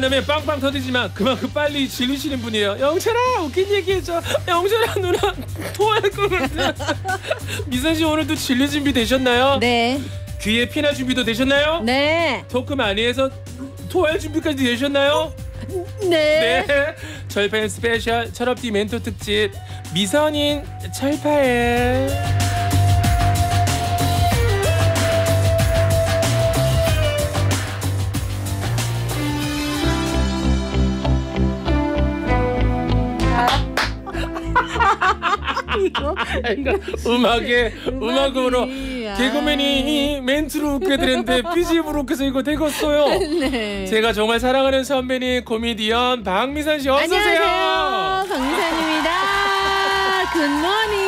자신감이 빵빵 터지지만 그만큼 빨리 질리시는 분이에요. 영철아 웃긴 얘기해줘. 영철아 누나 토할 것 같아. 미선 씨 오늘도 진료 준비 되셨나요? 네. 귀에 피나 준비도 되셨나요? 네. 토크 많이 해서 토할 준비까지 되셨나요? 네. 네. 철팬 스페셜 철업디 멘토 특집 미선인 철파에. 그렇죠? 아, 그러니까 음악에 음악으로 아. 개그맨이 멘트로 웃게드렸는데 BGM으로 웃겨서 이거 되겠어요. 네. 제가 정말 사랑하는 선배님 코미디언 박미선 씨 어서 오세요. 안녕하세요. 박미선입니다. 굿모닝.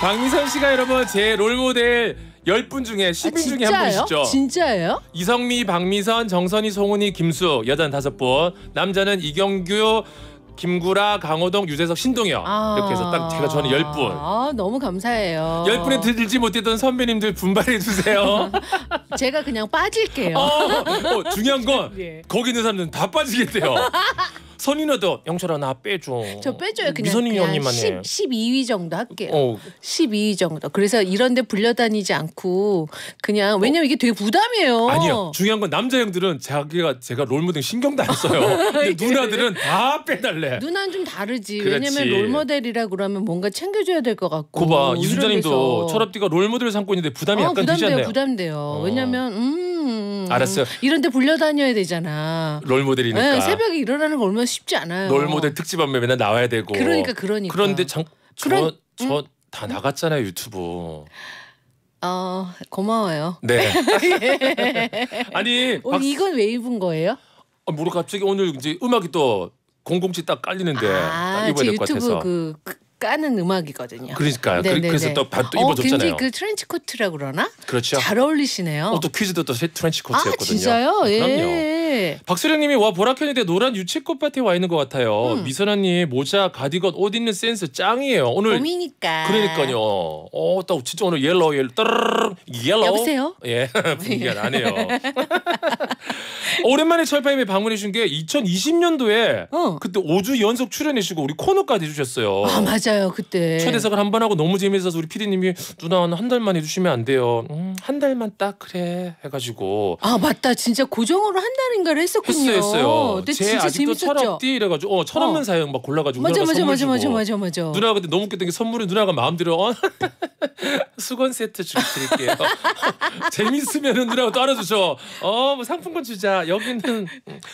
박미선 씨가 여러분 제 롤모델 1 0분 중에 1 0분 아, 중에 한 분이시죠. 진짜예요? 이성미, 박미선, 정선희 송은이, 김수 여자는 다 분, 남자는 이경규, 김구라, 강호동, 유재석, 신동엽 아 이렇게 해서 딱 제가 저는 열 분. 아 너무 감사해요. 열 분에 들지 못했던 선배님들 분발해 주세요. 제가 그냥 빠질게요. 어, 어, 중요한 건 예. 거기 있는 사람들은 다 빠지겠대요. 선인어도 영철아 나 빼줘. 저 빼줘요 그냥. 미선인 그냥 만 해. 10, 12위 정도 할게요. 어. 12위 정도. 그래서 이런데 불려다니지 않고 그냥 왜냐면 이게 되게 부담이에요. 아니요. 중요한 건 남자 형들은 자기가 제가 롤모델 신경도 안 써요. 근데 누나들은 다 빼달래. 누나는 좀 다르지. 그렇지. 왜냐면 롤모델이라 그러면 뭔가 챙겨줘야 될 것 같고. 그봐 뭐 이순자님도 철업디가 롤모델 삼고 있는데 부담이 어, 약간 부담돼요, 되잖아요. 부담돼요. 어. 왜냐면 음. 음, 음, 음. 알았어요. 이런데 불려다녀야 되잖아. 롤 모델이니까. 네, 새벽에 일어나는 거 얼마나 쉽지 않아요. 롤 모델 특집하면 맨날 나와야 되고. 그러니까 그러니까. 그런데 저저다 나갔잖아요 유튜브. 어 고마워요. 네. 아니 박... 이건 왜 입은 거예요? 아, 모르 갑자기 오늘 이제 음악이 또 공공지 딱 깔리는데 아, 딱 입어야 될것 같아서. 그, 그 까는 음악이거든요. 그러니까 네, 네, 그래서 네. 또, 또 어, 입어줬잖아요. 어, 굉장히 그 트렌치 코트라 그러나? 그렇죠. 잘 어울리시네요. 어, 또 퀴즈도 또 트렌치 아, 코트였거든요. 아 진짜요? 아, 예. 박소령님이 와보라켄인데 노란 유채꽃 밭에 와 있는 것 같아요. 음. 미선아님 모자 가디건 옷 입는 센스 짱이에요. 오늘 봄이니까. 그러니까요. 어, 딱 진짜 오늘 옐로 옐로 따르르 옐로. 여보세요? 예, 분위기가 나네요. 네. 오랜만에 철파님이 방문해 주신 게 2020년도에 어. 그때 5주 연속 출연해 주시고 우리 코너까지 해 주셨어요. 아 맞아요 그때. 초대석을 한 번 하고 너무 재밌어서 우리 피디님이 누나 한 달만 해주시면 안 돼요. 음, 한 달만 딱 그래 해가지고. 아 맞다 진짜 고정으로 한 달인가를 했었군요. 했어요 했어요. 근데 제 진짜 아직도 재밌었죠. 철없디 이래가지고 어 철없는 어. 사연 막 골라가지고 맞아 누나가 맞아 맞아 맞아 맞아 맞아. 누나 그때 너무 웃겼던 게 선물을 누나가 마음대로 어, 수건 세트 주- 드릴게요. 재밌으면은 누나가 또 알아주죠. 어뭐 상품권 주자 여기는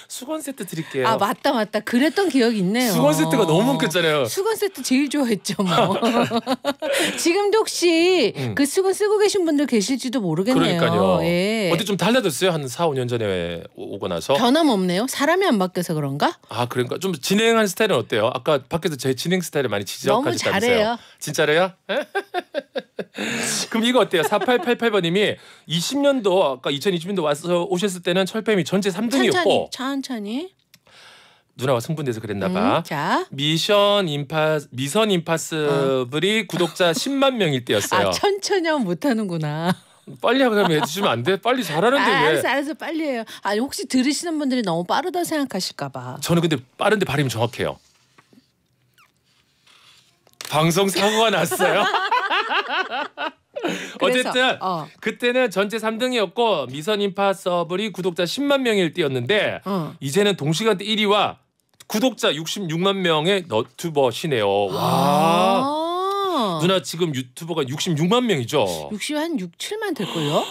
수건 세트 드릴게요. 아 맞다 맞다 그랬던 기억이 있네요. 수건 세트가 너무 웃겼잖아요. 수건 세트 제일 좋아했죠 뭐. 지금도 혹시 음. 그 수건 쓰고 계신 분들 계실지도 모르겠네요. 그러니까요. 예. 어때 좀 달라졌어요 한 4, 5년 전에 오고 나서. 변함없네요. 사람이 안 바뀌어서 그런가? 아 그러니까 좀 진행한 스타일은 어때요? 아까 밖에서 제 진행 스타일을 많이 지적하셨다면서요. 너무 잘해요. 진짜로요? 그럼 이거 어때요? 4888번님이 20년도 아까 2020년도 와서 오셨을 때는 철뱀이 전체 3등이었고 천천히 천천히 누나와 승분돼서 그랬나봐. 음, 자. 미션 임파 미선 임파스블이 어. 구독자 10만 명일 때였어요. 아 천천히 하면 못하는구나. 빨리 하면 해주시면 안 돼? 빨리 잘하는데 아, 왜? 알았어 알았어 빨리 해요. 아니 혹시 들으시는 분들이 너무 빠르다 생각하실까봐. 저는 근데 빠른데 발음이 정확해요. 방송 사고가 났어요. 어쨌든 어. 그때는 전체 3등이었고 미선 임파서블이 구독자 10만 명일 때였는데 어. 이제는 동시간대 1위와 구독자 66만 명의 너튜버시네요. 와. 아. 누나 지금 유튜버가 66만 명이죠. 60한 6, 7만 될걸요?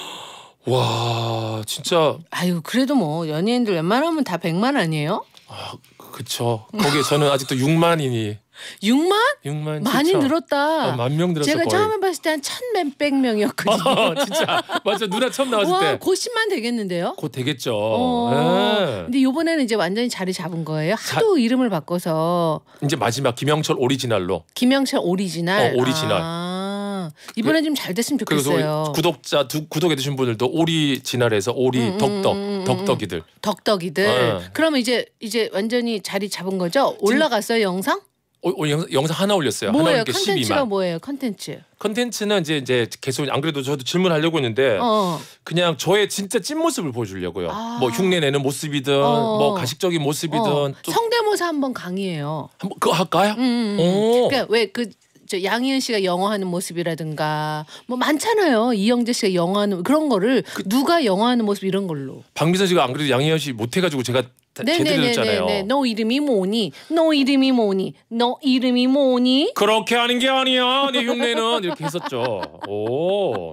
와, 진짜 아유, 그래도 뭐 연예인들 웬만하면 다 100만 아니에요? 아, 그쵸. 거기에 저는 아직도 6만이니 6만? 6만 많이 7천. 늘었다. 어, 만명 늘었어. 제가 거의. 처음에 봤을 때한1천몇0 명이었거든요. 어, 진짜 맞아 누나 처음 나왔을 와, 때. 곧 10만 되겠는데요? 곧 되겠죠. 어, 네. 근데 이번에는 이제 완전히 자리 잡은 거예요. 하도 자, 이름을 바꿔서 이제 마지막 김영철 오리지널로. 김영철 오리지널. 어, 오리지널. 아, 이번에 그 좀잘 됐으면 좋겠어요. 구독자 두, 구독해 주신 분들도 오리 진알에서 음, 오리 음, 덕덕 음, 음, 음. 덕덕이들 덕덕이들. 어. 그러면 이제 이제 완전히 자리 잡은 거죠? 올라갔어요 영상? 오, 어, 어, 영상, 영상 하나 올렸어요. 뭐예요? 하나 올렸게 컨텐츠가 뭐예요? 컨텐츠. 컨텐츠는 이제 이제 계속 안 그래도 저도 질문하려고 했는데 어. 어. 그냥 저의 진짜 찐 모습을 보여주려고요. 아. 뭐 흉내 내는 모습이든 어. 뭐 가식적인 모습이든 어. 성대모사 한번 강의해요. 한번 그거 할까요? 음, 음. 음. 그러니까 왜그 저 양희은 씨가 영어하는 모습이라든가 뭐 많잖아요. 이영재 씨가 영어하는 그런 거를 그, 누가 영어하는 모습 이런 걸로. 박미선 씨가 안 그래도 양희은 씨 못 해가지고 제가 네, 네, 네, 제대로잖아요. 너 이름이 뭐니? 너 이름이 뭐니? 너 이름이 뭐니? 그렇게 하는 게 아니야. 내 흉내는 이렇게 했었죠. 오,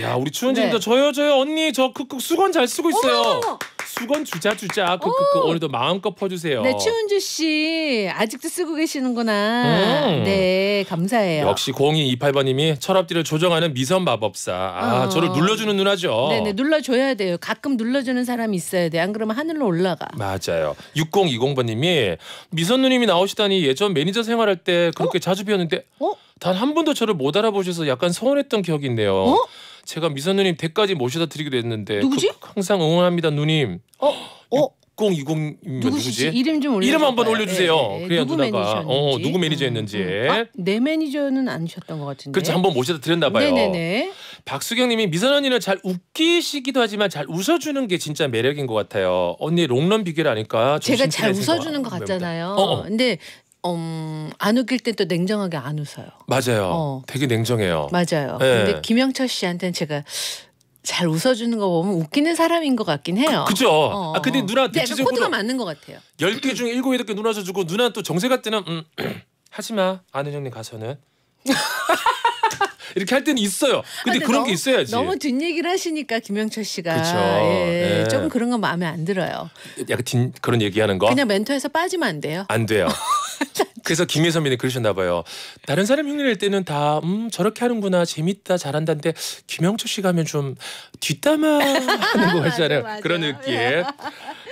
야 우리 추은진도 네. 저요 저요 언니 저 크크 수건 잘 쓰고 있어요. 어머! 수건 주자 주자 그, 그, 그그 오늘도 마음껏 퍼주세요. 네, 추은주 씨 아직도 쓰고 계시는구나. 음. 네, 감사해요. 역시 0228번님이 철업디를 조정하는 미선 마법사. 아, 어. 저를 눌러주는 누나죠. 네네, 네, 눌러줘야 돼요. 가끔 눌러주는 사람이 있어야 돼. 안 그러면 하늘로 올라가. 맞아요. 6020번님이 미선 누님이 나오시다니 예전 매니저 생활할 때 그렇게 어? 자주 뵈었는데 어? 단한 번도 저를 못 알아보셔서 약간 서운했던 기억이 있네요. 어? 제가 미선 누님 댁까지 모셔다 드리기도 했는데 누구지? 그, 항상 응원합니다 누님. 어? 어? 0 2 0이면 누구지? 이름 좀 올려. 이름 한번 네, 올려주세요. 네, 네. 그래야 누구 누나가 어 누구 매니저였는지. 음, 음. 아, 내 매니저는 아니셨던 것 같은데. 그렇죠 한번 모셔다 드렸나 봐요. 네네네. 네. 박수경님이 미선 언니는 잘 웃기시기도 하지만 잘 웃어주는 게 진짜 매력인 것 같아요. 언니 롱런 비결 아닐까? 제가 잘 웃어주는 것, 것 네, 같잖아요. 어, 어. 근데 음, 안 웃길 땐 또 냉정하게 안 웃어요. 맞아요. 어. 되게 냉정해요. 맞아요. 네. 근데 김영철 씨한테는 제가 잘 웃어주는 거 보면 웃기는 사람인 것 같긴 그, 해요. 그, 죠 어. 아, 근데 누나 대체적으로 코드가 맞는 것 같아요. 10개 중에 7, 8개 누나 줘주고 누나 또 정세 갈 때는 음, 하지마 아는 형님 가서는 이렇게 할 때는 있어요. 근데, 근데 그런 너무, 게 있어야지. 너무 뒷얘기를 하시니까 김영철 씨가 예, 예. 조금 그런 건 마음에 안 들어요. 약간 뒷, 그런 얘기하는 거. 그냥 멘토에서 빠지면 안 돼요. 안 돼요. 그래서 김혜 선배님 그러셨나 봐요. 다른 사람 흉내낼 때는 다 음 저렇게 하는구나 재밌다 잘한다는데 김영철 씨가 면좀 뒷담화하는 거 같잖아요. 맞아, 맞아. 그런 느낌.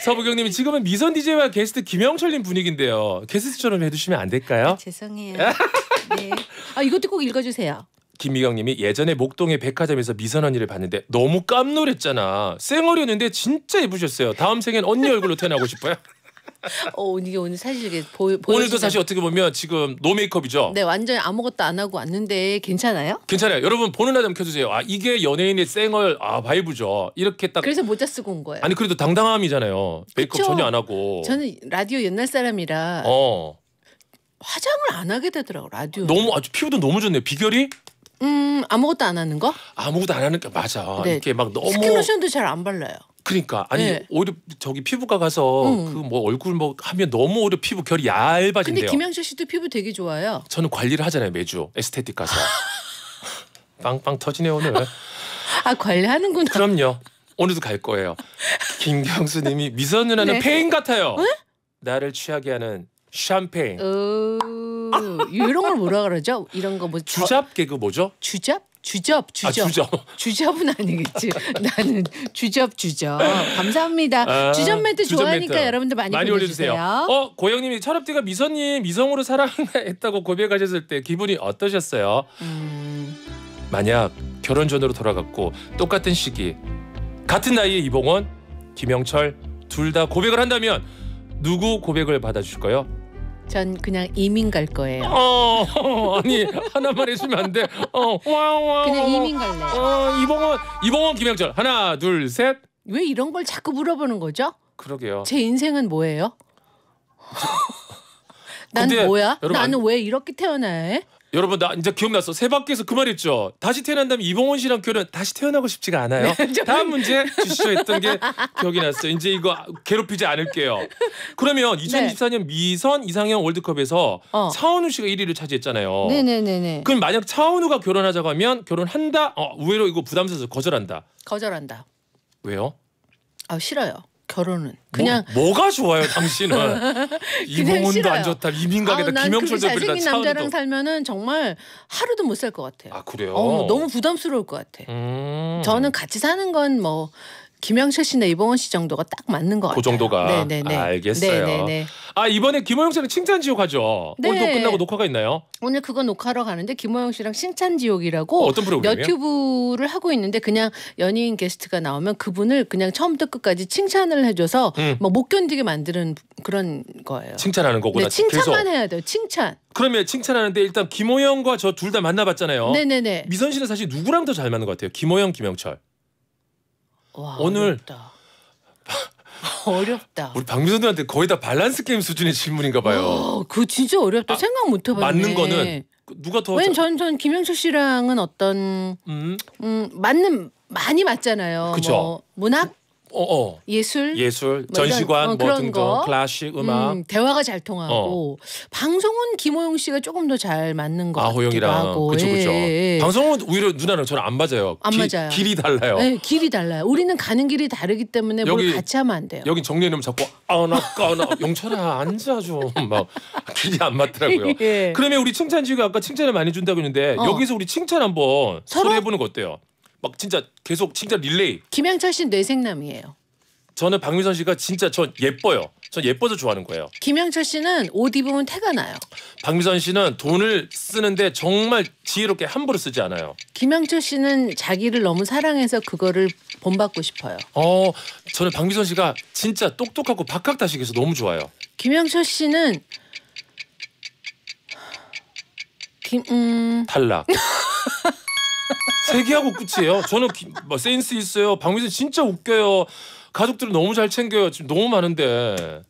서부경님이 지금은 미선 DJ와 게스트 김영철님 분위기인데요. 게스트처럼 해주시면 안 될까요? 아, 죄송해요. 네. 아 이것도 꼭 읽어주세요. 김미경님이 예전에 목동의 백화점에서 미선 언니를 봤는데 너무 깜놀했잖아. 쌩얼이었는데 진짜 예쁘셨어요. 다음 생엔 언니 얼굴로 태어나고 싶어요. 어, 이게 오늘 사실 이게 보, 보여주면... 오늘도 사실 어떻게 보면 지금 노 메이크업이죠. 네, 완전히 아무것도 안 하고 왔는데 괜찮아요? 괜찮아요. 여러분 보는 날좀 켜주세요. 아 이게 연예인의 쌩얼아 바이브죠. 이렇게 딱. 그래서 모자 쓰고 온 거예요. 아니 그래도 당당함이잖아요. 메이크업 그쵸? 전혀 안 하고. 저는 라디오 옛날 사람이라. 어. 화장을 안 하게 되더라고 라디오. 너무 아주 피부도 너무 좋네요. 비결이? 음 아무것도 안 하는 거? 아무것도 안 하는 게 맞아. 네. 이렇게 막 너무 스킨 로션도 잘 안 발라요. 그러니까 아니 네. 오히려 저기 피부과 가서 음. 그뭐 얼굴 뭐 하면 너무 오히려 피부 결이 얇아진대요. 근데 김양철 씨도 피부 되게 좋아요. 저는 관리를 하잖아요 매주 에스테틱 가서 빵빵 터지네 오늘. 아 관리하는구나. 그럼요. 오늘도 갈 거예요. 김경수님이 미선 누나는 네. 페인 같아요. 네? 나를 취하게 하는 샴페인. 어... 이런 걸 뭐라 그러죠? 이런 거뭐 주잡 개그 뭐죠? 주잡? 주접 주접 아, 주접 주접은 아니겠지 나는 주접 주접 감사합니다 아, 주접 멘트 주접 좋아하니까 멘트. 여러분들 많이, 많이 보내주세요. 올려주세요 어 고영님이 철업디가 미선님 미성으로 사랑했다고 고백하셨을 때 기분이 어떠셨어요 음... 만약 결혼 전으로 돌아갔고 똑같은 시기 같은 나이에 이봉원 김영철 둘 다 고백을 한다면 누구 고백을 받아주실까요 전 그냥 이민 갈 거예요. 어, 아니 하나만 해주면 안 돼. 어, 와, 와, 그냥 이민 갈래. 어, 이봉원, 이봉원, 김영철 하나, 둘, 셋. 왜 이런 걸 자꾸 물어보는 거죠? 그러게요. 제 인생은 뭐예요? 난 뭐야? 여러분, 나는 안... 왜 이렇게 태어나 해? 여러분 나 이제 기억났어. 세바퀴에서 그 말했죠. 다시 태어난다면 이봉원 씨랑 결혼 다시 태어나고 싶지가 않아요. 네, 다음 문제 주시죠 했던 게 기억이 났어요. 이제 이거 괴롭히지 않을게요. 그러면 2024년 네. 미선 이상형 월드컵에서 어. 차은우 씨가 1위를 차지했잖아요. 네네네네. 그럼 만약 차은우가 결혼하자고 하면 결혼한다. 어, 의외로 이거 부담스러워서 거절한다. 거절한다. 왜요? 아 싫어요. 결혼은 뭐, 그냥 뭐, 가 좋아요 당신은 이봉훈도 안 좋다 이민각에다 아, 김영철도 그렇게 잘생긴 남자랑 살면은 정말 하루도 못 살 것 같아요. 아 그래요? 어, 너무 부담스러울 것 같아. 음. 저는 같이 사는 건뭐 김영철 씨나 이봉원 씨 정도가 딱 맞는 것 그 같아요. 그 정도가 네네네. 알겠어요. 네네네. 아 이번에 김호영 씨는 칭찬 지옥 하죠. 네. 오늘 끝나고 녹화가 있나요? 오늘 그거 녹화하러 가는데 김호영 씨랑 칭찬 지옥이라고 어, 떤프로그램이요 너튜브를 하고 있는데 그냥 연예인 게스트가 나오면 그분을 그냥 처음부터 끝까지 칭찬을 해줘서 음. 뭐못 견디게 만드는 그런 거예요. 칭찬하는 거구나. 네, 칭찬만 계속. 해야 돼요. 칭찬. 그러면 칭찬하는데 일단 김호영과 저 둘 다 만나봤잖아요. 네네네. 미선 씨는 사실 누구랑 더 잘 맞는 것 같아요? 김호영, 김영철. 와, 오늘 어렵다. 어렵다. 우리 박민선들한테 거의 다 밸런스 게임 수준의 질문인가 봐요. 그 진짜 어렵다. 아, 생각 못 해봤네. 맞는 거는 그 누가 더? 웬전전 김영철 씨랑은 어떤 음? 음, 맞는 많이 맞잖아요. 그쵸? 뭐 문학 어, 어. 예술, 예술, 뭐 전시관 어, 뭐 그런 등등 거. 클래식 음, 음악 음, 대화가 잘 통하고 어. 방송은 김호영 씨가 조금 더 잘 맞는 것 아, 같기도 하고. 그렇그렇 예, 예, 예. 방송은 오히려 누나는 저는 안 맞아요. 안 기, 맞아요. 길이 달라요. 네, 길이 달라요. 우리는 가는 길이 다르기 때문에 여기, 뭘 같이 하면 안 돼요. 여기 정리해놓으면 자꾸 아나 까나 영철아 앉아 좀막 길이 안 맞더라고요. 예. 그러면 우리 칭찬 지우가 아까 칭찬을 많이 준다고 했는데 어. 여기서 우리 칭찬 한번 서로 해보는 거 어때요? 막 진짜 계속 진짜 릴레이. 김양철 씨는 뇌생남이에요. 저는 박민선 씨가 진짜 전 예뻐요. 전 예뻐서 좋아하는 거예요. 김양철 씨는 옷 입으면 태가 나요. 박민선 씨는 돈을 쓰는데 정말 지혜롭게 함부로 쓰지 않아요. 김양철 씨는 자기를 너무 사랑해서 그거를 본받고 싶어요. 어, 저는 박민선 씨가 진짜 똑똑하고 박학다식해서 너무 좋아요. 김양철 씨는 김, 음... 탈락. 세 개하고 끝이에요. 저는 기, 뭐 센스 있어요. 박미선 진짜 웃겨요. 가족들을 너무 잘 챙겨요. 지금 너무 많은데.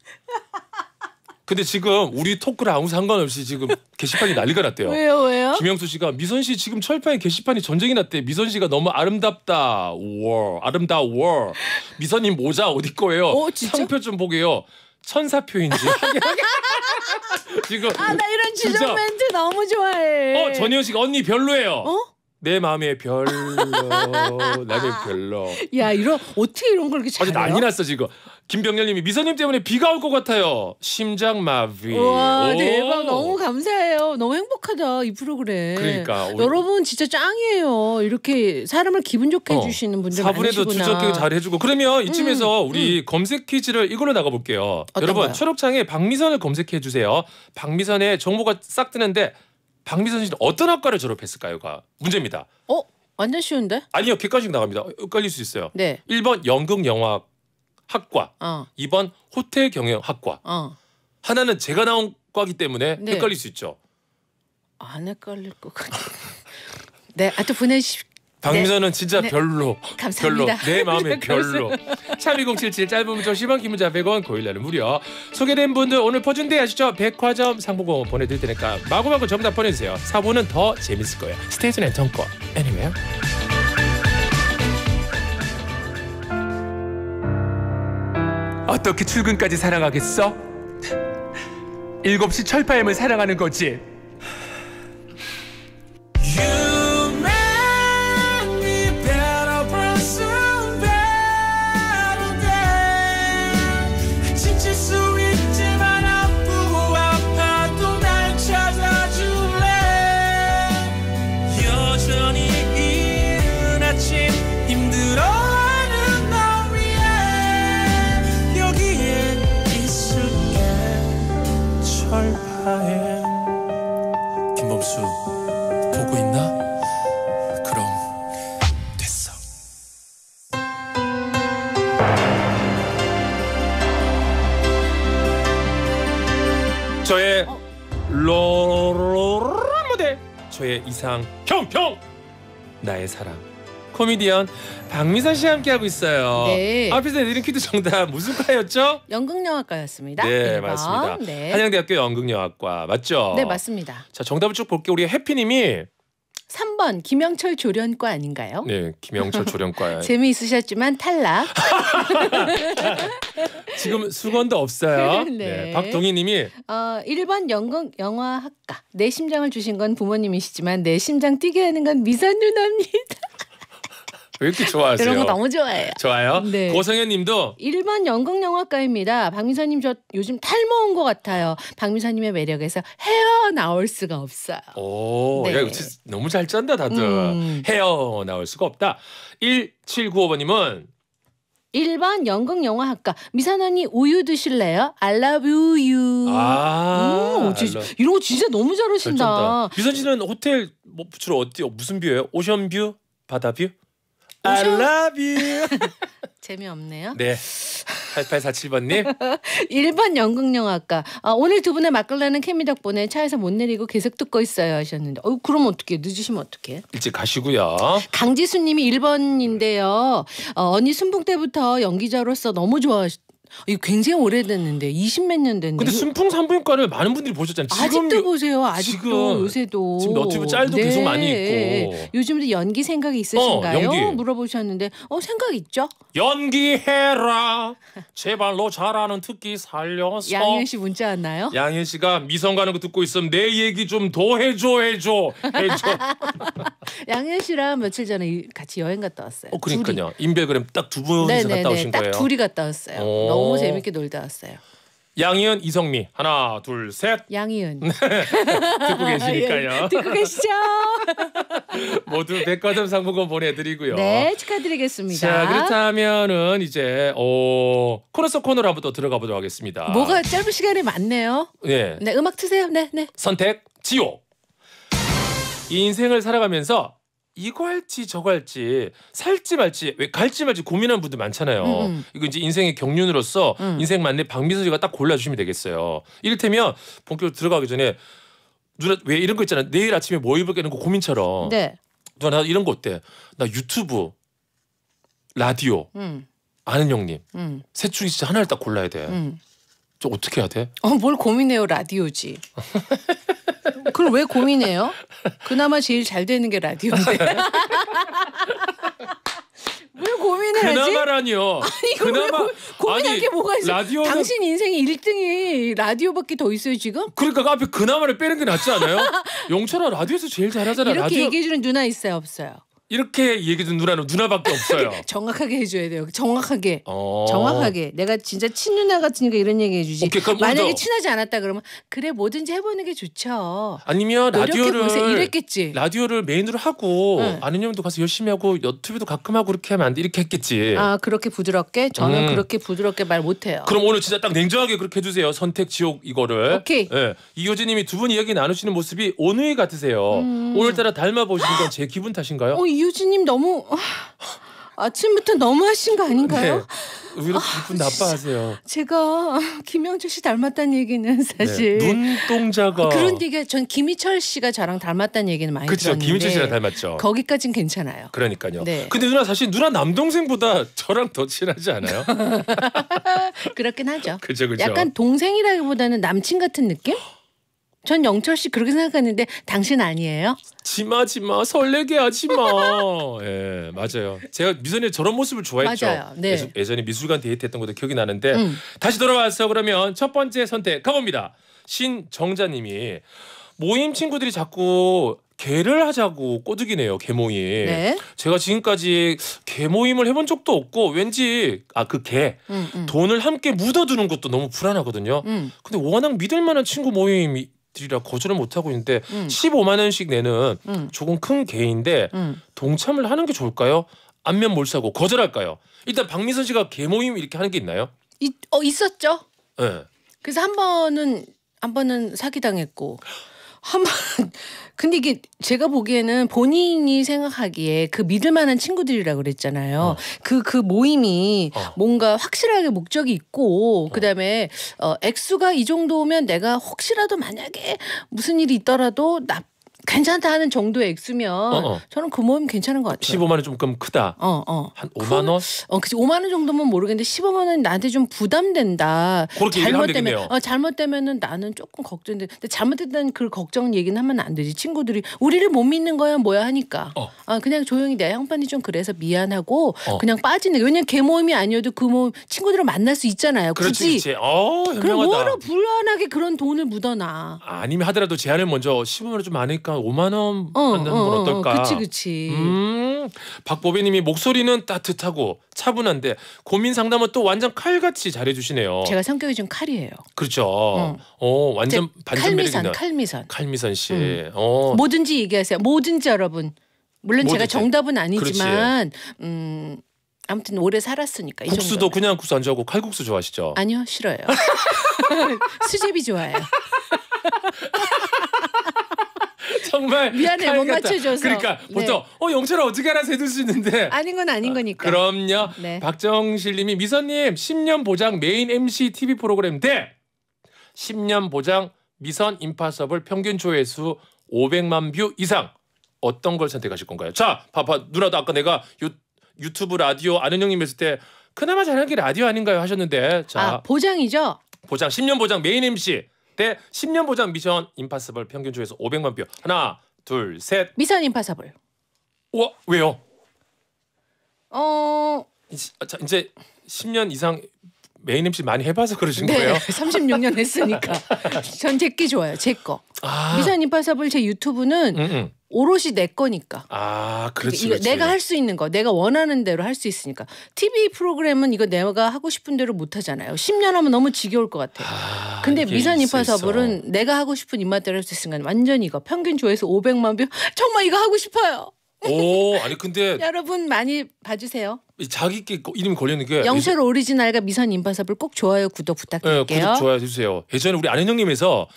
근데 지금 우리 토크랑 아무 상관없이 지금 게시판이 난리가 났대요. 왜요, 왜요? 김영수 씨가 미선 씨 지금 철판에 게시판이 전쟁이 났대. 미선 씨가 너무 아름답다. 워 아름다워. 미선님 모자 어디 거예요? 어, 상표 좀 보게요. 천사표인지. 지금 아 나 이런 지적 멘트 너무 좋아해. 어 전희연 씨가 언니 별로예요. 어? 내 마음에 별로 나의 별로 야 이런 어떻게 이런 걸 이렇게 잘 어제 난리 났어 지금 김병렬님이 미선님 때문에 비가 올 것 같아요 심장 마비 와 대박 너무 감사해요 너무 행복하다 이 프로그램 그러니까 여러분 진짜 짱이에요 이렇게 사람을 기분 좋게 어, 해주시는 분들 4분에도 주저게 잘 해주고 그러면 음, 이쯤에서 음, 우리 음. 검색 퀴즈를 이걸로 나가볼게요 여러분 거요? 초록창에 박미선을 검색해 주세요 박미선의 정보가 싹 뜨는데 박미선 씨는 어떤 학과를 졸업했을까요가 문제입니다. 어? 완전 쉬운데? 아니요. 객관식 나갑니다. 어, 헷갈릴 수 있어요. 네. 1번 연극영화 학과, 어. 2번 호텔 경영 학과. 어. 하나는 제가 나온 과기 때문에 네. 헷갈릴 수 있죠. 안 헷갈릴 것 같아. 네, 아또 보내시 박미선은 진짜 네. 별로. 감사합니다. 별로. 내 네, 마음에 별로. 샵2077 짧은 문자 10원 긴 문자 100원 고일날은 무료 소개된 분들 오늘 퍼준대 아시죠? 백화점 상품권 보내드릴 테니까 마구마구 정답 보내주세요. 사부는 더 재밌을 거예요. 스테이션 앤턴권 a n y w 어떻게 출근까지 사랑하겠어? 7시 철파엠을 사랑하는 거지. 사해 김범수 보고 있나? 그럼 됐어 저의 로로라 무대 저의 이상 평평 나의 사랑 코미디언 박미선 씨와 함께하고 있어요. 네. 앞에서 내드린 퀴즈 정답 무슨 과였죠? 연극영화과였습니다. 네, 1번. 맞습니다. 네. 한양대학교 연극영화과 맞죠? 네, 맞습니다. 자, 정답을 쭉 볼게요. 우리 해피님이 3번 김영철 조련과 아닌가요? 네, 김영철 조련과. 재미있으셨지만 탈락. 지금 수건도 없어요. 네. 네. 박동희 님이 어, 1번 연극 영화학과. 내 심장을 주신 건 부모님이시지만 내 심장 뛰게 하는 건 미선 누나입니다. 왜 이렇게 좋아하세요? 이런 거 너무 좋아해요. 좋아요? 네. 고성현님도 일반 연극 영화과입니다. 박민사님 저 요즘 탈모 온것 같아요. 박민사님의 매력에서 헤어 나올 수가 없어요. 오, 네. 야, 이거 너무 잘 짠다 다들. 음. 헤어 나올 수가 없다. 1795번님은 일반 연극 영화학과 미산 언니 우유 드실래요? I love you. 아, 음, 진, love. 이런 거 진짜 너무 잘 오신다. 미선 씨는 호텔 뭐 부추로 어디 무슨 뷰예요? 오션 뷰, 바다 뷰? I 아, love you. 재미없네요. 네. 8847번님. 1번 연극영화과. 아, 오늘 두 분의 막걸라는 케미 덕분에 차에서 못 내리고 계속 듣고 있어요 하셨는데. 어, 그럼 어떻게 늦으시면 어떡해? 일찍 가시고요. 강지수 님이 1번인데요. 어, 언니 순풍 때부터 연기자로서 너무 좋아하셨 이거 굉장히 오래됐는데 20몇 년 됐는데. 근데 순풍 산부인과를 많은 분들이 보셨잖아요. 아직도 요, 보세요. 아직도 지금, 요새도 지금 너튜브 짤도 네. 계속 많이 있고. 요즘도 연기 생각이 어, 있으신가요? 어, 연기. 물어보셨는데 어 생각 있죠? 연기해라. 제발너 잘하는 특기 살려서. 양현 씨 문자 왔나요? 양현 씨가 미성 가는 거 듣고 있으면 내 얘기 좀 더 해줘 해줘 해줘. 양현 씨랑 며칠 전에 같이 여행 갔다 왔어요. 어, 그러니까요. 인베그램 딱 두 분이서 갔다 오신 딱 거예요. 둘이 갔다 왔어요. 어. 너무 재밌게 놀다 왔어요. 양희은 이성미 하나 둘 셋. 양희은 듣고 계시니까요. 듣고 계시죠? 모두 백화점 상품권 보내드리고요. 네 축하드리겠습니다. 자 그렇다면은 이제 어 코너서 코너로 한번 또 들어가 보도록 하겠습니다. 뭐가 짧은 시간에 많네요. 네. 네 음악 트세요. 네 네. 선택 지옥. 인생을 살아가면서 이거 할지 저거 할지 살지 말지 왜 갈지 말지 고민하는 분들 많잖아요. 음. 음. 이거 이제 인생의 경륜으로서 음. 인생 만내 방비소 씨가 딱 골라주시면 되겠어요. 이를테면 본격으로 들어가기 전에 누나 왜 이런 거 있잖아. 내일 아침에 뭐 입을까 이런 거 고민처럼. 네. 누나 나 이런 거 어때? 나 유튜브, 라디오, 음. 아는 형님, 음. 셋 중에 진짜 하나를 딱 골라야 돼. 음. 저 어떻게 해야 돼? 어, 뭘 고민해요 라디오지. 그걸 왜 고민해요? 그나마 제일 잘 되는 게 라디오인데. 왜 고민해야지? 그나마라니요. 아니 그나마 고, 민할게 뭐가 있어? 라디오 당신 인생의 1등이 라디오밖에 더 있어요 지금? 그러니까 그 앞에 그나마를 빼는 게 낫지 않아요? 용철아 라디오에서 제일 잘하잖아. 이렇게 라디오... 얘기해주는 누나 있어요 없어요? 이렇게 얘기도 해 누나는 누나밖에 없어요. 정확하게 해줘야 돼요. 정확하게. 어... 정확하게. 내가 진짜 친누나 같으니까 이런 얘기 해주지. 오케이, 만약에 친하지 않았다 그러면 그래 뭐든지 해보는 게 좋죠. 아니면 라디오를 이랬겠지. 라디오를 메인으로 하고 응. 아는 형도 가서 열심히 하고 유튜브도 가끔 하고 그렇게 하면 안 돼. 이렇게 했겠지. 아 그렇게 부드럽게? 저는 음. 그렇게 부드럽게 말 못해요. 그럼 오늘 진짜 딱 냉정하게 그렇게 해주세요. 선택 지옥 이거를. 오케이. 예. 이효진님이 두 분 이야기 나누시는 모습이 온누이 같으세요. 음... 오늘따라 닮아 보시는 건 제 기분 탓인가요? 어, 유진님 너무 아, 아침부터 너무 하신 거 아닌가요? 네. 오히려 아, 기분 아, 나빠하세요. 제가 김영주 씨 닮았다는 얘기는 네, 사실 네. 눈동자가 아, 그런 얘기가 전 김희철 씨가 저랑 닮았다는 얘기는 많이 그쵸, 들었는데 김희철 씨랑 닮았죠. 거기까진 괜찮아요. 그러니까요. 네. 근데 누나 사실 누나 남동생보다 저랑 더 친하지 않아요? 그렇긴 하죠. 그죠 죠 약간 동생이라기보다는 남친 같은 느낌? 전 영철 씨 그렇게 생각했는데 당신 아니에요? 지마 지마 설레게 하지 마. 예, 맞아요. 제가 미선이 저런 모습을 좋아했죠. 맞아요. 네. 예전에 미술관 데이트했던 것도 기억이 나는데 음. 다시 돌아와서 그러면 첫 번째 선택 가봅니다. 신정자님이 모임 친구들이 자꾸 개를 하자고 꼬드기네요 개 모임. 네? 제가 지금까지 개 모임을 해본 적도 없고 왠지 아그개 음, 음. 돈을 함께 묻어두는 것도 너무 불안하거든요. 음. 근데 워낙 믿을 만한 친구 모임이 들이라 거절을 못 하고 있는데 음. 15만 원씩 내는 음. 조금 큰 개인데 음. 동참을 하는 게 좋을까요? 안면 몰수고 거절할까요? 일단 박미선 씨가 개모임 이렇게 하는 게 있나요? 이, 어 있었죠. 예. 그래서 한 번은 한 번은 사기 당했고 한번 근데 이게 제가 보기에는 본인이 생각하기에 그 믿을 만한 친구들이라고 그랬잖아요. 그그 어. 그, 그 모임이 어. 뭔가 확실하게 목적이 있고 어. 그다음에 어 액수가 이 정도면 내가 혹시라도 만약에 무슨 일이 있더라도 나 괜찮다 하는 정도의 액수면 어어. 저는 그 모임 괜찮은 것 같아요. 15만 원 조금 크다. 어, 어. 한 5만 큰, 원? 그, 어, 그치. 5만 원 정도면 모르겠는데 15만 원 나한테 좀 부담된다. 그렇게 잘못되면 어, 잘못되면은 나는 조금 걱정돼. 근데 잘못됐다는 그 걱정 얘기는 하면 안 되지. 친구들이 우리를 못 믿는 거야 뭐야 하니까. 어. 아, 그냥 조용히 내 형편이 좀 그래서 미안하고 어. 그냥 빠지는. 왜냐면 걔 모임이 아니어도 그 모임 친구들을 만날 수 있잖아요. 그렇지, 굳이. 그렇지. 어, 현 그럼 뭐로 불안하게 그런 돈을 묻어놔. 아니면 하더라도 제안을 먼저 15만 원좀 많으니까 한 5만 원 어, 받는 건 어, 어, 어. 떨까 그치 그치. 음, 박보배님이 목소리는 따뜻하고 차분한데 고민 상담은 또 완전 칼같이 잘해주시네요. 제가 성격이 좀 칼이에요. 그렇죠. 어, 어 완전 반전 칼미선 칼미선 칼미선 씨. 음. 어. 뭐든지 얘기하세요. 뭐든지 여러분. 물론 뭐든지. 제가 정답은 아니지만 그렇지. 음. 아무튼 오래 살았으니까 국수도 그냥 국수 안 좋아하고 칼국수 좋아하시죠? 아니요 싫어요. 수제비 좋아해요. 정말 미안해 못 맞춰줘서. 그러니까 네. 보통 네. 어 영철아 어떻게 알아서 해줄 수 있는데 아닌 건 아닌 거니까. 아, 그럼요. 네. 박정실님이 미선님 10년 보장 메인 MC TV 프로그램 대 10년 보장 미선 임파서블 평균 조회수 500만 뷰 이상 어떤 걸 선택하실 건가요? 자, 봐봐 누나도 아까 내가 유, 유튜브 라디오 아는 형님 했을 때 그나마 잘하는 게 라디오 아닌가요 하셨는데 자 아, 보장이죠? 보장 10년 보장 메인 MC 때 10년 보장 미션 임파서블 평균 조회수 500만 뷰. 하나, 둘, 셋. 미션 임파서블. 와 왜요? 어 이제, 아, 이제 10년 이상 메인 MC 많이 해봐서 그러신 네, 거예요? 36년 했으니까 전제끼 좋아요 제 거. 아. 미션 임파서블 제 유튜브는 음, 음. 오롯이 내 거니까. 아, 그렇지. 그렇지 내가 할 수 있는 거, 내가 원하는 대로 할 수 있으니까. TV 프로그램은 이거 내가 하고 싶은 대로 못 하잖아요. 10년 하면 너무 지겨울 것 같아요. 아, 근데 미산 입화사업은 내가 하고 싶은 입맛대로 할 수 있으니까 완전 이거 평균 조회수 500만 뷰. 정말 이거 하고 싶어요. 오, 아니 근데 여러분 많이 봐주세요. 자기께 이름 걸리는 게 영철 예 오리지널과 미선 인파섭을 꼭 좋아요 구독 예, 부탁드릴게요. 네, 구독 좋아요 주세요 예전에 우리 아는 형님에서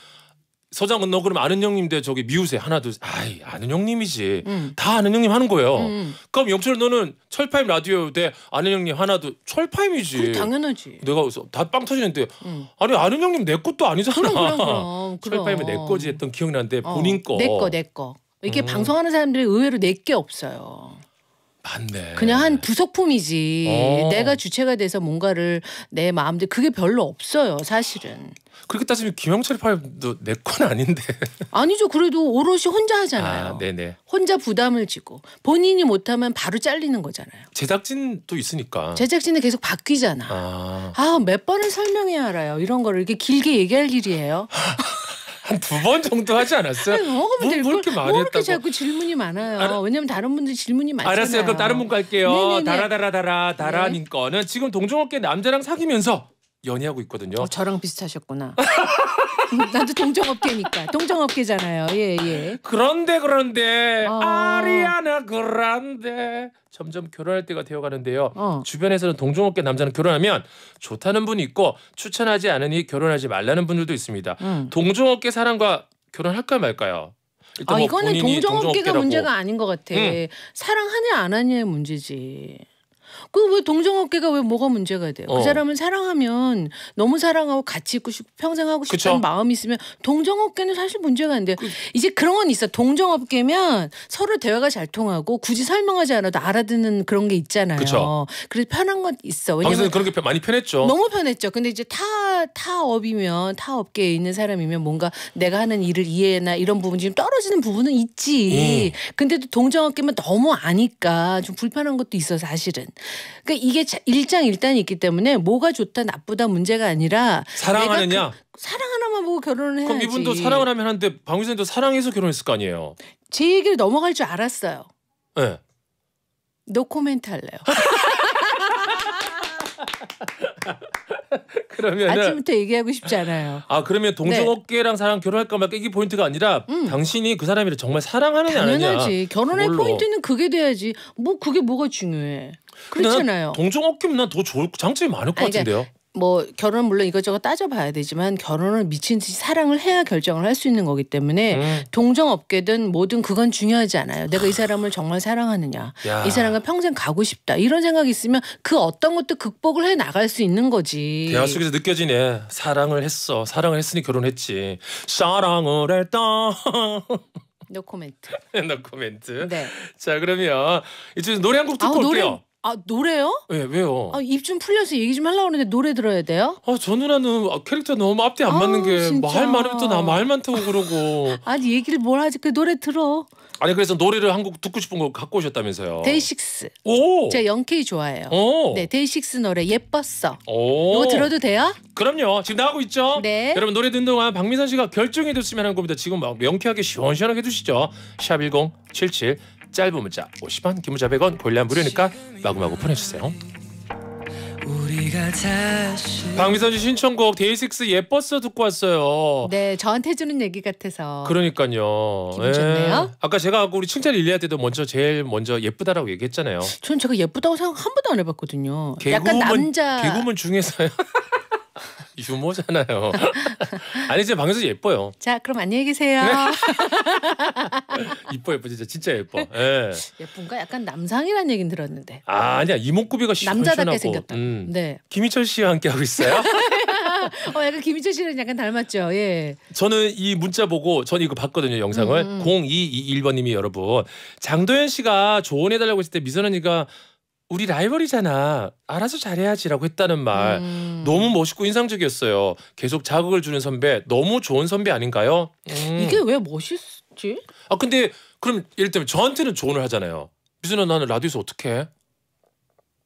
서장은 너 그럼 아는 형님인데 저기 미우새 하나 둘 아이 아는 형님이지 음. 다 아는 형님 하는 거예요 음, 음. 그럼 영철 너는 철파임 라디오 대 아는 형님 하나 둘 철파임이지 당연하지 내가 다 빵 터지는데 음. 아니 아는 형님 내 것도 아니잖아 그럼, 그럼, 그럼, 철파임이 내 거지 했던 기억이 나는데 어. 본인 거내 거 내거 이게 음. 방송하는 사람들이 의외로 내 게 없어요 맞네. 그냥 한 부속품이지. 어. 내가 주체가 돼서 뭔가를 내 마음대로 그게 별로 없어요, 사실은. 그렇게 따지면 김영철 파일도 내 건 아닌데. 아니죠. 그래도 오롯이 혼자 하잖아요. 아, 네네. 혼자 부담을 지고 본인이 못하면 바로 잘리는 거잖아요. 제작진도 있으니까. 제작진은 계속 바뀌잖아. 아, 아몇 번을 설명해야 알아요. 이런 거를 이렇게 길게 얘기할 일이에요. 한두번 정도 하지 않았어요? 아그먹으 뭐, 뭐 이렇게 많이 뭐 이렇게 자꾸 질문이 많아요. 알아... 왜냐면 다른 분들 질문이 많잖아요. 알았어요. 그럼 다른 분 갈게요. 다라다라다라 다라님 네. 거는 지금 동종업계 남자랑 사귀면서 연애하고 있거든요. 어, 저랑 비슷하셨구나. 나도 동종업계니까 동종업계잖아요. 예예. 예. 그런데 그런데 어... 아리아나 그런데 점점 결혼할 때가 되어가는데요. 어. 주변에서는 동종업계 남자는 결혼하면 좋다는 분이 있고 추천하지 않으니 결혼하지 말라는 분들도 있습니다. 음. 동종업계 사람과 결혼할까 말까요? 아뭐 이거는 동종업계가 문제가 아닌 것 같아. 응. 음. 사랑하냐 안 하냐의 문제지. 그왜 동정업계가 왜 뭐가 문제가 돼요? 그 어. 그 사람을 사랑하면 너무 사랑하고 같이 있고 싶, 평생 하고 싶은 마음이 있으면 동정업계는 사실 문제가 안 돼요. 그, 이제 그런 건 있어. 동정업계면 서로 대화가 잘 통하고 굳이 설명하지 않아도 알아듣는 그런 게 있잖아요. 그쵸. 그래서 편한 건 있어. 왜냐면 그런 게 많이 편했죠. 너무 편했죠. 근데 이제 타 타업이면 타업계에 있는 사람이면 뭔가 내가 하는 일을 이해나 이런 부분 지금 떨어지는 부분은 있지. 음. 근데 또 동정업계면 너무 아니까 좀 불편한 것도 있어 사실은. 그러니까 이게 일장일단이 있기 때문에 뭐가 좋다 나쁘다 문제가 아니라 사랑하느냐 그, 사랑 하나만 보고 결혼을 해야지. 그럼 이분도 사랑을 하면 하는데 방위선도 사랑해서 결혼했을 거 아니에요. 제 얘기를 넘어갈 줄 알았어요. 예. 네. 노코멘트 할래요. 그러면 아침부터 얘기하고 싶지 않아요. 아 그러면 동종업계랑 네. 사랑 결혼할까 말까 이게 포인트가 아니라 음. 당신이 그 사람을 이 정말 사랑하느냐 당연하지. 결혼의 그걸로. 포인트는 그게 돼야지. 뭐 그게 뭐가 중요해. 그렇잖아요. 동종업계면 난 더 좋을 장점이 많을 것 아니, 그러니까 같은데요. 뭐 결혼 물론 이것저것 따져봐야 되지만 결혼을 미친 듯이 사랑을 해야 결정을 할 수 있는 거기 때문에 음. 동정없게든 뭐든 그건 중요하지 않아요. 내가 이 사람을 정말 사랑하느냐, 야. 이 사람과 평생 가고 싶다 이런 생각이 있으면 그 어떤 것도 극복을 해 나갈 수 있는 거지. 대화 속에서 느껴지네. 사랑을 했어, 사랑을 했으니 결혼했지. 사랑을 했다. 노 코멘트. 노 코멘트. 네. 자 그러면 이제 노래 한 곡 듣고 올게요. 노래... 아 노래요? 예 네, 왜요? 아, 입 좀 풀려서 얘기 좀 하려고 하는데 노래 들어야 돼요? 아저 누나는 아, 캐릭터 너무 앞뒤 안 아, 맞는 게말 많으면 또 나말 많다고 그러고 아니 얘기를 뭘 하지 그 노래 들어 아니 그래서 노래를 한곡 듣고 싶은 거 갖고 오셨다면서요 데이식스 오 제가 영케이 좋아해요 오. 네 데이식스 노래 예뻤어 오. 이거 들어도 돼요? 그럼요 지금 나가고 있죠? 네 여러분 노래 듣는 동안 박민선 씨가 결정해 줬으면 하는 겁니다 지금 막 명쾌하게 시원시원하게 해주시죠 샵1077 짧은 문자 50원, 긴 문자 100원, 골리안 무료니까 마구마구 보내주세요. 박미선 씨 신청곡 데이식스 예뻤어 듣고 왔어요. 네, 저한테 주는 얘기 같아서. 그러니까요. 기분 좋네요. 예. 아까 제가 우리 칭찬 일리아 때도 먼저 제일 먼저 예쁘다라고 얘기했잖아요. 전 제가 예쁘다고 생각 한 번도 안 해봤거든요. 개구먼, 약간 남자. 개구먼 중에서요. 유모잖아요. 아니 제 방에서 예뻐요. 자 그럼 안녕히 계세요. 예뻐 네. 예뻐 진짜 진짜 예뻐. 예. 예쁜가? 약간 남상이라는 얘긴 들었는데. 아 아니야 이목구비가 남자답게 생겼다. 음. 네. 김희철 씨와 함께 하고 있어요. 어 약간 김희철 씨랑 약간 닮았죠. 예. 저는 이 문자 보고 전 이거 봤거든요 영상을 음, 음. 0221번님이 여러분 장도연 씨가 조언해달라고 했을 때 미선 언니가 우리 라이벌이잖아. 알아서 잘해야지라고 했다는 말 음. 너무 멋있고 인상적이었어요. 계속 자극을 주는 선배 너무 좋은 선배 아닌가요? 음. 이게 왜 멋있지? 아 근데 그럼 예를 들면 저한테는 조언을 하잖아요. 미순아 나는 라디오에서 어떻게 해?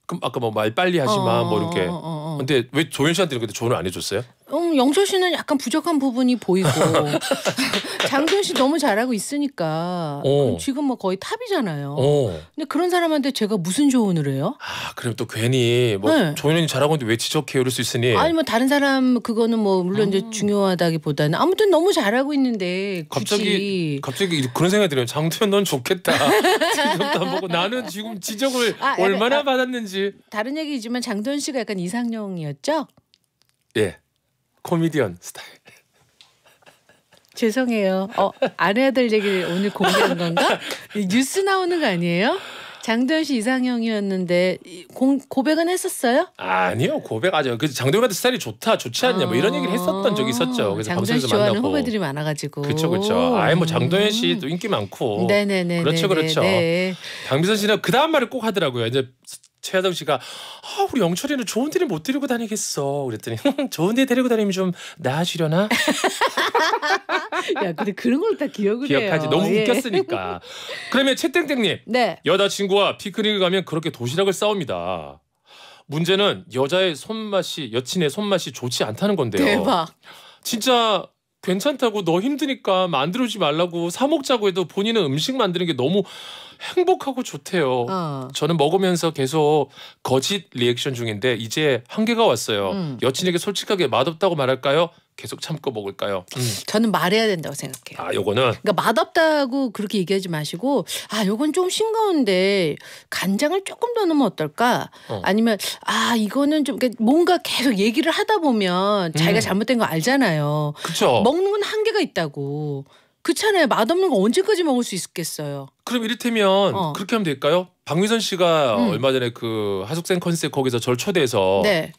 그럼 아까 뭐 말 빨리 하지 마뭐 어, 이렇게. 어, 어, 근데 왜 조현 씨한테는 근데 조언을 안 해줬어요? 음, 영철 씨는 약간 부족한 부분이 보이고 장준 씨 너무 잘하고 있으니까 오. 어. 지금 뭐 거의 탑이잖아요. 오. 어. 근데 그런 사람한테 제가 무슨 조언을 해요? 아 그럼 또 괜히 뭐 네. 조연이 잘하고 있는데 왜 지적해 이럴 수 있으니 아니 뭐 다른 사람 그거는 뭐 물론 음. 이제 중요하다기보다는 아무튼 너무 잘하고 있는데 갑자기 갑자기 그런 생각이 들어요. 장도연 넌 좋겠다. 지적도 안 보고 나는 지금 지적을 아, 얼마나 아, 받았는지 다른 얘기지만 장도연 씨가 약간 이상형이었죠? 예. 코미디언 스타일. 죄송해요. 어, 아내들 얘기를 오늘 공개한 건가? 뉴스 나오는 거 아니에요? 장도연 씨 이상형이었는데 공, 고백은 했었어요? 아니요 고백 아직 그 장도연한테 스타일이 좋다 좋지 않냐 뭐 이런 얘기를 했었던 적이 있었죠. 그래서 아, 방송에서 만나고 후배들이 많아가지고 그렇죠 그렇죠. 아예 뭐 장도연 씨도 인기 많고 네네네 그렇죠 그렇죠. 네네. 강미선 씨는 그 다음 말을 꼭 하더라고요. 이제 최하동 씨가 아, 우리 영철이는 좋은 데를못 데리고 다니겠어. 그랬더니 좋은 데 데리고 다니면 좀 나아지려나? 야, 근데 그런 걸 다 기억을 기억하지. 해요. 너무 예. 웃겼으니까. 그러면 채땡땡님. 네. 여자친구와 피크닉을 가면 그렇게 도시락을 싸웁니다. 문제는 여자의 손맛이 여친의 손맛이 좋지 않다는 건데요. 대박. 진짜 괜찮다고 너 힘드니까 만들어주지 말라고 사 먹자고 해도 본인은 음식 만드는 게 너무 행복하고 좋대요. 어. 저는 먹으면서 계속 거짓 리액션 중인데 이제 한계가 왔어요. 음. 여친에게 솔직하게 맛없다고 말할까요? 계속 참고 먹을까요? 음. 저는 말해야 된다고 생각해요. 아, 요거는 그러니까 맛없다고 그렇게 얘기하지 마시고 아, 요건 좀 싱거운데 간장을 조금 더 넣으면 어떨까? 어. 아니면 아, 이거는 좀 뭔가 계속 얘기를 하다 보면 자기가 음. 잘못된 거 알잖아요. 그쵸? 먹는 건 한계가 있다고. 그렇잖아요. 맛없는 거 언제까지 먹을 수 있겠어요? 그럼 이를테면 어. 그렇게 하면 될까요? 박미선 씨가 음. 얼마 전에 그 하숙생 컨셉 거기서 절 초대해서 네.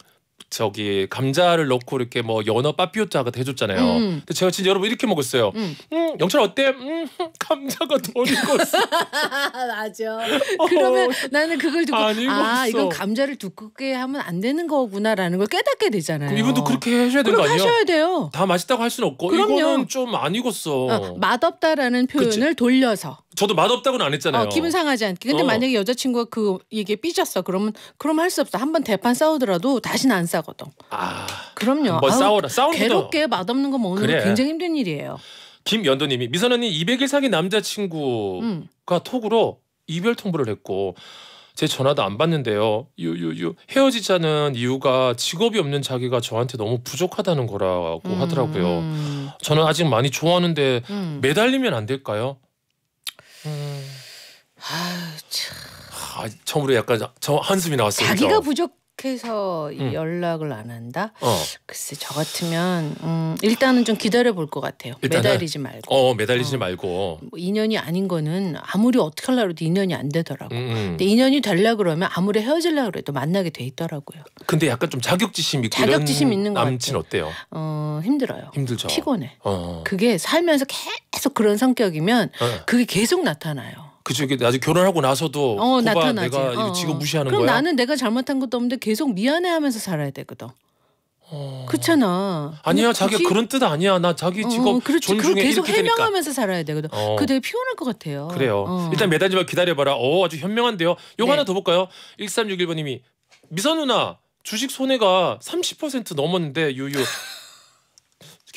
저기 감자를 넣고 이렇게 뭐 연어 빠삐오짜가 해줬잖아요. 음. 근데 제가 진짜 여러분 이렇게 먹었어요. 음, 음 영철 어때? 음, 감자가 덜 익었어. 맞아. 어, 그러면 나는 그걸 듣고 아 이건 감자를 두껍게 하면 안 되는 거구나라는 걸 깨닫게 되잖아요. 이분도 그렇게 하셔야 되거 아니에요? 하셔야 돼요. 다 맛있다고 할 수는 없고 그럼요. 이거는 좀안 익었어. 어, 맛없다라는 표현을 그치? 돌려서. 저도 맛없다고는 안 했잖아요. 어, 기분 상하지 않게. 근데 어. 만약에 여자친구가 그 이게 삐졌어. 그러면 그럼 할 수 없어. 한번 대판 싸우더라도 다시는 안 싸거든. 아. 그럼요. 한 싸워라. 싸우는 괴롭게 맛없는 거 먹는 그래. 거 굉장히 힘든 일이에요. 김연도님이 미선언니 200일 사귄 남자친구가 음. 톡으로 이별 통보를 했고 제 전화도 안 받는데요. 유유유 헤어지자는 이유가 직업이 없는 자기가 저한테 너무 부족하다는 거라고 음. 하더라고요. 저는 아직 많이 좋아하는데 음. 매달리면 안 될까요? 아 참. 아, 처음으로 약간 저 한숨이 나왔어요. 자기가 부족해서 음. 연락을 안 한다. 어. 글쎄 저 같으면 음, 일단은 좀 기다려 볼 것 같아요. 일단은, 매달리지 말고. 어 매달리지 어. 말고. 뭐 인연이 아닌 거는 아무리 어떻게 하려고 해도 인연이 안 되더라고. 음, 음. 근데 인연이 되려 그러면 아무리 헤어질라 그래도 만나게 돼 있더라고요. 근데 약간 좀 자격지심 있고 자격지심 있는 남친 같아. 어때요? 어 힘들어요. 힘들죠. 피곤해. 어. 그게 살면서 계속 그런 성격이면 어. 그게 계속 나타나요. 그쪽에 나중에 결혼하고 나서도 어, 코바 내가 이거 어, 어. 지금 무시하는 그럼 거야. 그럼 나는 내가 잘못한 것도 없는데 계속 미안해하면서 살아야 되거든. 어... 그렇잖아. 아니야 자기 굳 그런 뜻 아니야. 나 자기 어, 직업 어, 그렇지. 존중해 계속 해명하면서 되니까. 살아야 되거든. 어. 그 되게 피곤할 것 같아요. 그래요. 어. 일단 매달지 말 기다려봐라. 어 아주 현명한데요. 요거 네. 하나 더 볼까요? 1361번님이 미선 누나 주식 손해가 30% 넘었는데 유유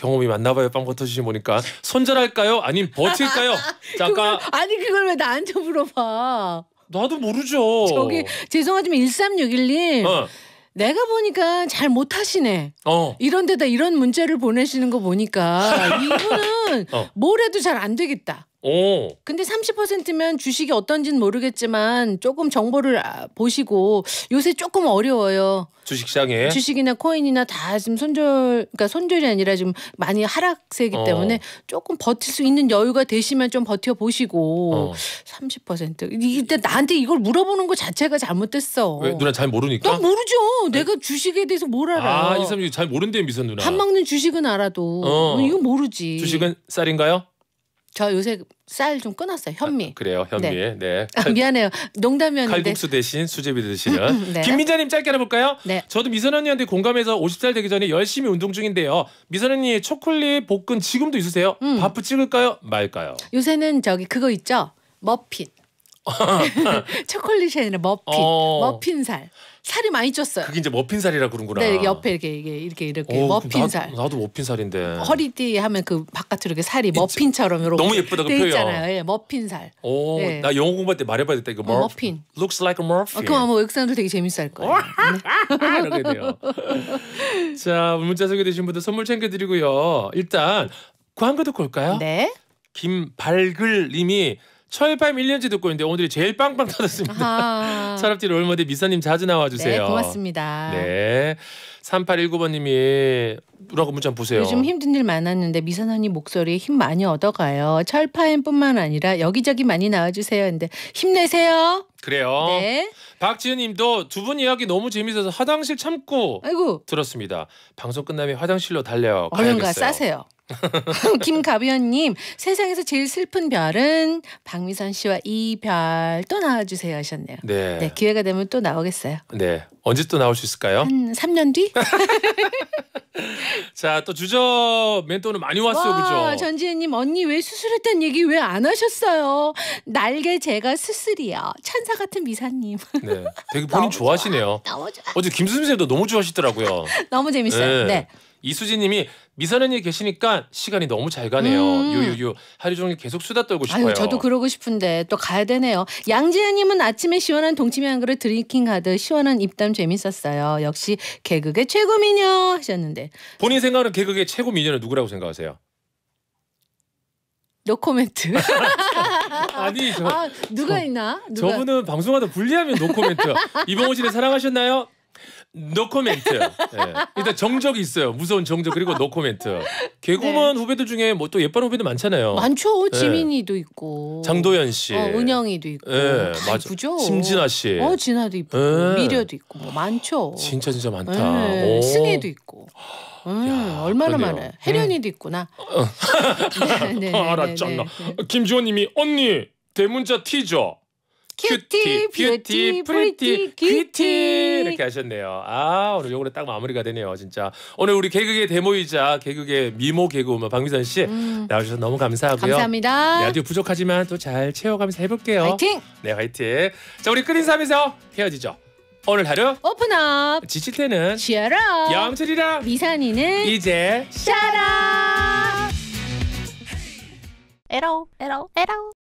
경험이 많나 봐요. 빵버터 주시 보니까 손절할까요? 아님 버틸까요? 잠깐 아니 그걸 왜 나한테 물어봐. 나도 모르죠. 저기 죄송하지만 1361님 어. 내가 보니까 잘 못하시네. 어. 이런 데다 이런 문자를 보내시는 거 보니까 이분은 어. 뭘 해도 잘 안 되겠다. 오. 근데 30%면 주식이 어떤지는 모르겠지만 조금 정보를 아, 보시고 요새 조금 어려워요. 주식시장에 주식이나 코인이나 다 지금 손절 그러니까 손절이 아니라 지금 많이 하락세이기 어. 때문에 조금 버틸 수 있는 여유가 되시면 좀 버텨 보시고 어. 30% 이때 나한테 이걸 물어보는 것 자체가 잘못됐어. 왜 누나 잘 모르니까? 난 모르죠. 네. 내가 주식에 대해서 뭘 알아? 아, 이 사람이 잘모른대 미선 누나. 한 먹는 주식은 알아도 어. 이거 모르지. 주식은 쌀인가요? 저 요새 쌀 좀 끊었어요. 현미. 아, 그래요. 현미 네. 네. 아, 미안해요. 농담이었는데. 칼국수 대신 수제비 드시는. 네. 김민자님 짧게 알아볼까요? 네. 저도 미선 언니한테 공감해서 50살 되기 전에 열심히 운동 중인데요. 미선 언니 초콜릿 복근 지금도 있으세요? 음. 바프 찍을까요? 말까요? 요새는 저기 그거 있죠. 머핀. 초콜릿이 아니라 머핀, 어. 머핀 살. 살이 많이 쪘어요. 그게 이제 머핀 살이라 그런구나. 네, 옆에 이렇게 이렇게 이렇게, 오, 머핀 살. 나, 도 머핀 살인데. 허리띠 하면 그 바깥으로 이렇게 살이 머핀처럼 이렇게 너무 예쁘다 그 표현. 예, 머핀 살. 오, 네. 나 영어 공부할 때 말해봐야 겠다 이거 머, 어, 핀 Looks like a m o r p i n 어, 그럼 아마 외국사람들 되게 재밌어 할 거예요. 어? 이렇게 돼요. 자, 문자 소개되신 분들 선물 챙겨드리고요. 일단 광고 듣고 올까요? 네. 김발글 님이 철밤 1년째 듣고 있는데 오늘이 제일 빵빵 터졌습니다. 철업지 롤모델 미선님 자주 나와주세요. 네, 고맙습니다. 네. 3819번님이 뭐라고 문자 보세요. 요즘 힘든 일 많았는데 미선 언니 목소리에 힘 많이 얻어가요. 철파인뿐만 아니라 여기저기 많이 나와주세요. 근데 힘내세요. 그래요. 네. 박지은님도 두 분 이야기 너무 재밌어서 화장실 참고 아이고. 들었습니다. 방송 끝나면 화장실로 달려 가야겠어요. 얼른 가 싸세요. 김가비언님 세상에서 제일 슬픈 별은 박미선 씨와 이 별 또 나와주세요 하셨네요. 네. 네. 기회가 되면 또 나오겠어요. 네. 언제 또 나올 수 있을까요? 한 3년 뒤? 자, 또 주저 멘토는 많이 왔어요, 와, 그죠? 전지혜님, 언니 왜 수술했단 얘기 왜 안 하셨어요? 날개 제가 수술이요. 천사 같은 미사님. 네. 되게 본인 좋아하시네요. 좋아. 너무 좋아. 어제 김수미 쌤도 너무 좋아하시더라고요. 너무 재밌어요. 네. 네. 이수진님이 미선언니 계시니까 시간이 너무 잘 가네요. 음. 유유유 하루 종일 계속 수다 떨고 싶어요. 아유, 저도 그러고 싶은데 또 가야 되네요. 양지현님은 아침에 시원한 동치미 한 그릇 드링킹 하듯 시원한 입담 재밌었어요. 역시 개그의 최고 미녀 하셨는데 본인 생각은 개그의 최고 미녀는 누구라고 생각하세요? 노 코멘트. 아니 저, 아, 누가 저, 있나? 누가? 저분은 방송하다 불리하면 노 코멘트. 이봉호 씨는 사랑하셨나요? 노코멘트. 예. 일단 정적 있어요. 무서운 정적 그리고 노코멘트. 개그우먼 네. 후배들 중에 뭐 또 예쁜 후배들 많잖아요. 많죠. 예. 지민이도 있고. 장도연 씨. 어, 은영이도 있고. 예, 다 맞아. 이쁘죠. 심진아 씨. 어, 진아도 있고. 예. 미려도 있고. 뭐 많죠. 진짜 진짜 많다. 예. 승혜도 있고. 음, 야, 얼마나 많아요. 혜련이도 있구나. 알았잖아. 김지원님이 언니 대문자 T죠. 큐티, 뷰티, 프리티, 큐티. 이렇게 하셨네요. 아 오늘 요거는 딱 마무리가 되네요. 진짜 오늘 우리 개그의 대모이자 개그의 미모 개그우먼 박미선 씨 음. 나와주셔서 너무 감사하고요. 감사합니다. 네, 아주 부족하지만 또 잘 채워가면서 해볼게요. 화이팅. 네 화이팅. 자 우리 끓인 삶에서 헤어지죠. 오늘 하루 오픈업 지칠 때는 치열업 영철이랑 미선이는 이제 샤라 에러 에러 에러